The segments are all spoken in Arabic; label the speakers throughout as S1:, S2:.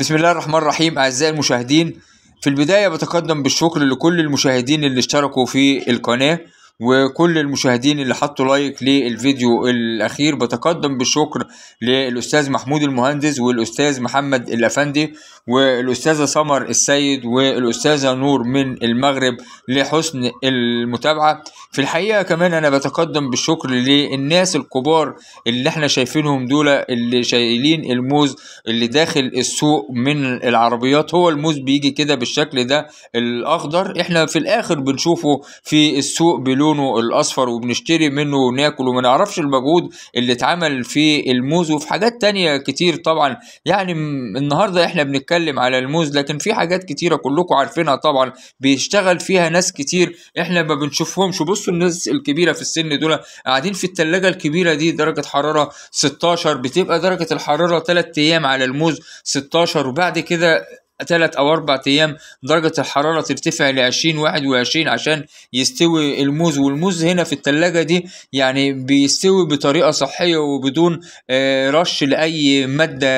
S1: بسم الله الرحمن الرحيم أعزائي المشاهدين في البداية بتقدم بالشكر لكل المشاهدين اللي اشتركوا في القناة وكل المشاهدين اللي حطوا لايك للفيديو الاخير بتقدم بالشكر للاستاذ محمود المهندس والاستاذ محمد الافندي والاستاذه سمر السيد والاستاذه نور من المغرب لحسن المتابعه في الحقيقه كمان انا بتقدم بالشكر للناس الكبار اللي احنا شايفينهم دول اللي شايلين الموز اللي داخل السوق من العربيات هو الموز بيجي كده بالشكل ده الاخضر احنا في الاخر بنشوفه في السوق بلون لونه الاصفر وبنشتري منه وناكل وما نعرفش المجهود اللي اتعمل في الموز وفي حاجات تانية كتير طبعا يعني النهارده احنا بنتكلم على الموز لكن في حاجات كتيره كلكم عارفينها طبعا بيشتغل فيها ناس كتير احنا ما بنشوفهمش بصوا الناس الكبيره في السن دول قاعدين في التلاجة الكبيره دي درجه حراره 16 بتبقى درجه الحراره 3 ايام على الموز 16 وبعد كده ثلاث او اربع ايام درجه الحراره ترتفع ل 20 21 عشان يستوي الموز والموز هنا في التلاجة دي يعني بيستوي بطريقه صحيه وبدون آه، رش لاي ماده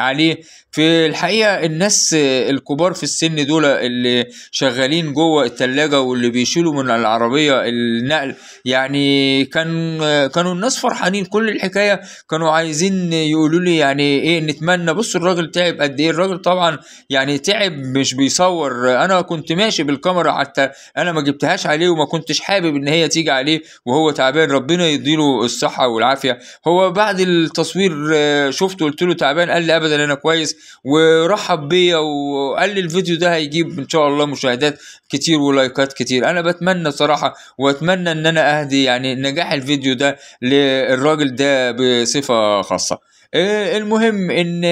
S1: عليه في الحقيقه الناس الكبار في السن دول اللي شغالين جوه التلاجة واللي بيشيلوا من العربيه النقل يعني كان كانوا الناس فرحانين كل الحكايه كانوا عايزين يقولوا لي يعني ايه نتمنى بصوا الراجل تعب قد ايه الراجل طبعا يعني تعب مش بيصور انا كنت ماشي بالكاميرا حتى انا ما جبتهاش عليه وما كنتش حابب ان هي تيجي عليه وهو تعبان ربنا يديله الصحه والعافيه هو بعد التصوير شفته قلت له تعبان قال لي ابدا انا كويس ورحب بيا وقال لي الفيديو ده هيجيب ان شاء الله مشاهدات كتير ولايكات كتير انا بتمنى صراحة واتمنى ان انا اهدي يعني نجاح الفيديو ده للراجل ده بصفة خاصة آه، المهم ان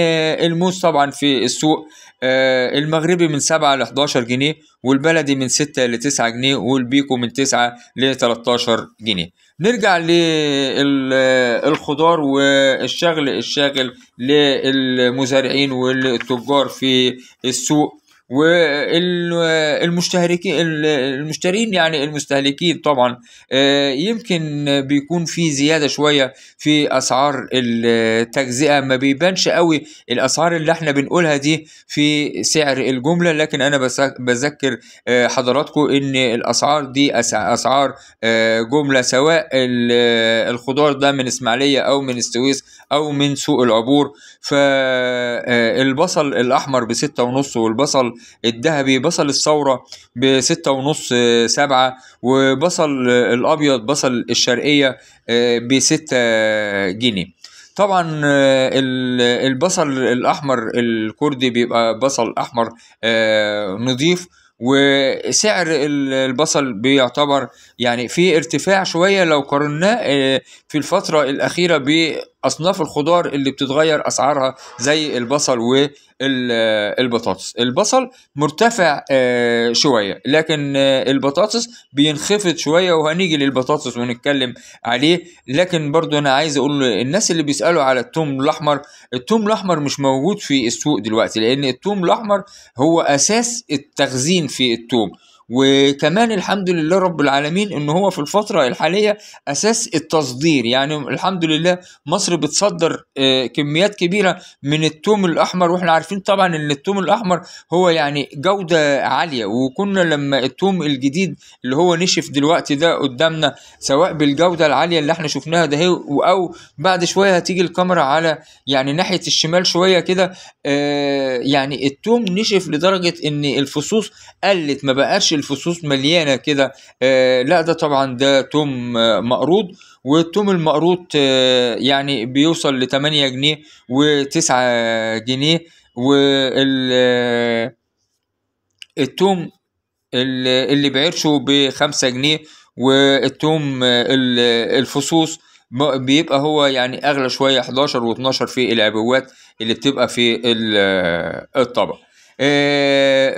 S1: الموز طبعا في السوق آه، المغربي من 7 ل 11 جنيه والبلدي من 6 ل 9 جنيه والبيكو من 9 ل 13 جنيه نرجع للخضار والشغل الشاغل للمزارعين والتجار في السوق والمشتركين المشترين يعني المستهلكين طبعا آه، يمكن بيكون في زياده شويه في اسعار التجزئه ما بيبانش قوي الاسعار اللي احنا بنقولها دي في سعر الجمله لكن انا بذكر آه، حضراتكم ان الاسعار دي اسعار آه، جمله سواء الخضار ده من اسماعيليه او من السويس او من سوق العبور فالبصل الاحمر بستة ونص والبصل الذهبي بصل الثورة بستة ونص آه، سبعة وبصل الأبيض بصل الشرقية آه، بستة جنيه طبعا آه، البصل الأحمر الكردي بيبقى بصل أحمر نظيف وسعر البصل بيعتبر يعني في ارتفاع شويه لو قارناه آه، في الفتره الاخيره باصناف الخضار اللي بتتغير اسعارها زي البصل والبطاطس البصل مرتفع آه، شويه لكن آه، البطاطس بينخفض شويه وهنيجي للبطاطس ونتكلم عليه لكن برضو انا عايز اقول الناس اللي بيسالوا على التوم الاحمر التوم الاحمر مش موجود في السوق دلوقتي لان التوم الاحمر هو اساس التخزين في التوم وكمان الحمد لله رب العالمين ان هو في الفتره الحاليه اساس التصدير يعني الحمد لله مصر بتصدر آه، كميات كبيره من التوم الاحمر واحنا عارفين طبعا ان التوم الاحمر هو يعني جوده عاليه وكنا لما التوم الجديد اللي هو نشف دلوقتي ده قدامنا سواء بالجوده العاليه اللي احنا شفناها ده او بعد شويه هتيجي الكاميرا على يعني ناحيه الشمال شويه كده آه، يعني التوم نشف لدرجه ان الفصوص قلت ما بقاش الفصوص مليانه كده آه، لا ده طبعا ده توم آه، مقروض والتوم المقروض آه، يعني بيوصل ل 8 جنيه و9 جنيه وال التوم اللي بعرشه بخمسة جنيه والتوم الفصوص بيبقى هو يعني اغلى شويه 11 و12 في العبوات اللي بتبقى في الطبق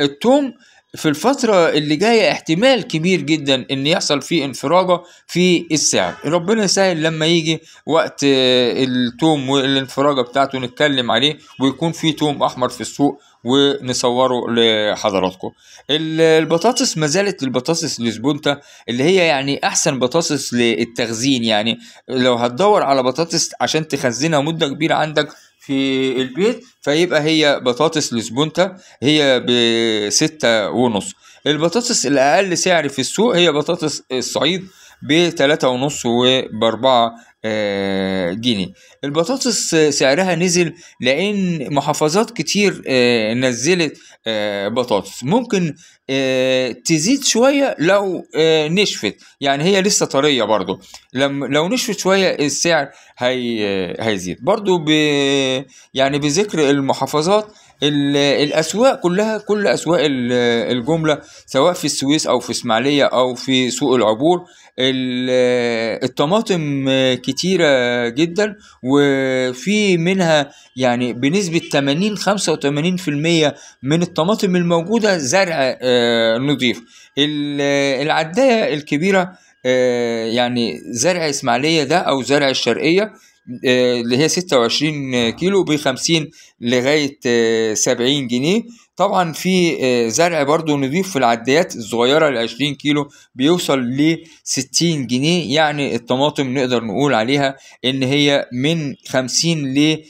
S1: التوم في الفترة اللي جاية احتمال كبير جدا ان يحصل فيه انفراجة في السعر ربنا يسهل لما يجي وقت آه، التوم والانفراجة بتاعته نتكلم عليه ويكون فيه توم احمر في السوق ونصوره لحضراتكم البطاطس ما زالت البطاطس الاسبونتا اللي هي يعني احسن بطاطس للتخزين يعني لو هتدور على بطاطس عشان تخزنها مدة كبيرة عندك في البيت فيبقى هي بطاطس لسبونتا هي بستة ونص البطاطس الأقل سعر في السوق هي بطاطس الصعيد بثلاثة ونص وبأربعة جنيه البطاطس سعرها نزل لان محافظات كتير آه، نزلت آه، بطاطس ممكن آه، تزيد شوية لو نشفت يعني هي لسه طرية برضو لو نشفت شوية السعر هي هيزيد برضو ب يعني بذكر المحافظات الاسواق كلها كل اسواق الجمله سواء في السويس او في اسماعيليه او في سوق العبور الطماطم كتير كتيرة جدا وفي منها يعني بنسبة 80 85% من الطماطم الموجودة زرع آه، نظيف العداية الكبيرة آه، يعني زرع اسماعيلية ده أو زرع الشرقية آه، اللي هي 26 كيلو ب 50 لغايه 70 آه، جنيه طبعا في آه، زرع برضو نضيف في العديات الصغيره ال 20 كيلو بيوصل ل 60 جنيه يعني الطماطم نقدر نقول عليها ان هي من 50 ل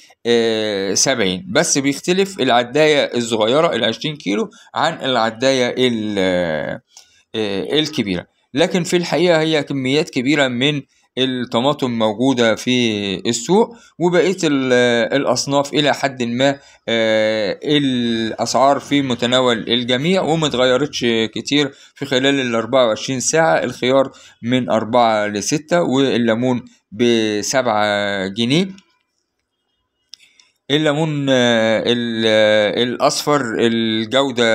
S1: 70 بس بيختلف العدايه الصغيره ال 20 كيلو عن العدايه الكبيره لكن في الحقيقه هي كميات كبيره من الطماطم موجودة في السوق وبقية الأصناف إلى حد ما آه، الأسعار في متناول الجميع وما كتير في خلال ال 24 ساعة الخيار من أربعة لستة والليمون بسبعة جنيه الليمون آه، آه، الأصفر الجودة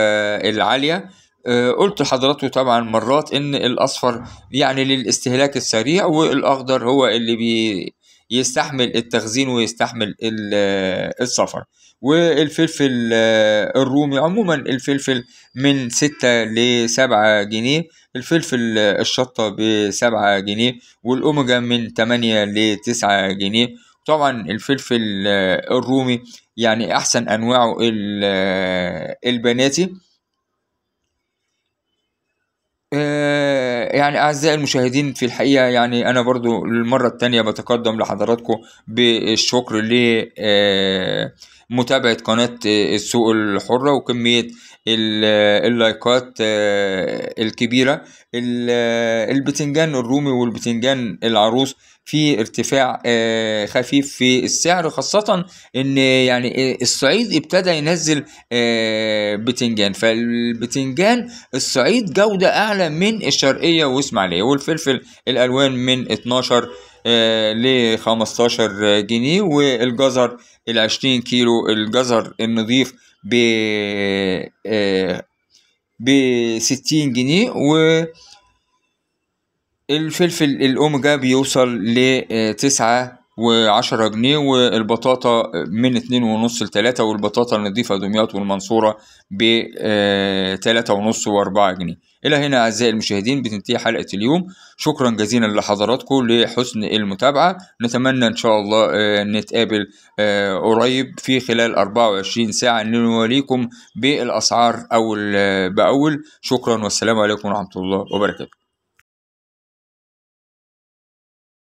S1: العالية آه، قلت لحضراتكم طبعا مرات ان الاصفر يعني للاستهلاك السريع والاخضر هو اللي بي يستحمل التخزين ويستحمل السفر آه، والفلفل آه، الرومي عموما الفلفل من ستة لسبعة جنيه الفلفل الشطة بسبعة جنيه والأوميجا من تمانية لتسعة جنيه طبعا الفلفل الرومي يعني أحسن أنواعه البناتي يعني أعزائي المشاهدين في الحقيقة يعني أنا برضو للمرة التانية بتقدم لحضراتكم بالشكر ل آه، متابعة قناة آه، السوق الحرة وكمية آه، اللايكات آه، الكبيرة البتنجان الرومي والبتنجان العروس في ارتفاع خفيف في السعر خاصة ان يعني الصعيد ابتدى ينزل بتنجان فالبتنجان الصعيد جودة اعلى من الشرقية واسماعيلية والفلفل الالوان من 12 آه، ل 15 جنيه والجزر ال 20 كيلو الجزر النظيف ب آه، ب 60 جنيه و الفلفل الأوميجا بيوصل 9 و10 جنيه والبطاطا من 2.5 ل 3 والبطاطا النظيفة دمياط والمنصورة ب 3.5 آه، و4 جنيه إلى هنا أعزائي المشاهدين بتنتهي حلقة اليوم شكرا جزيلا لحضراتكم لحسن المتابعة نتمنى إن شاء الله آه، نتقابل آه، قريب في خلال 24 ساعة نواليكم بالأسعار أول بأول شكرا والسلام عليكم ورحمة الله وبركاته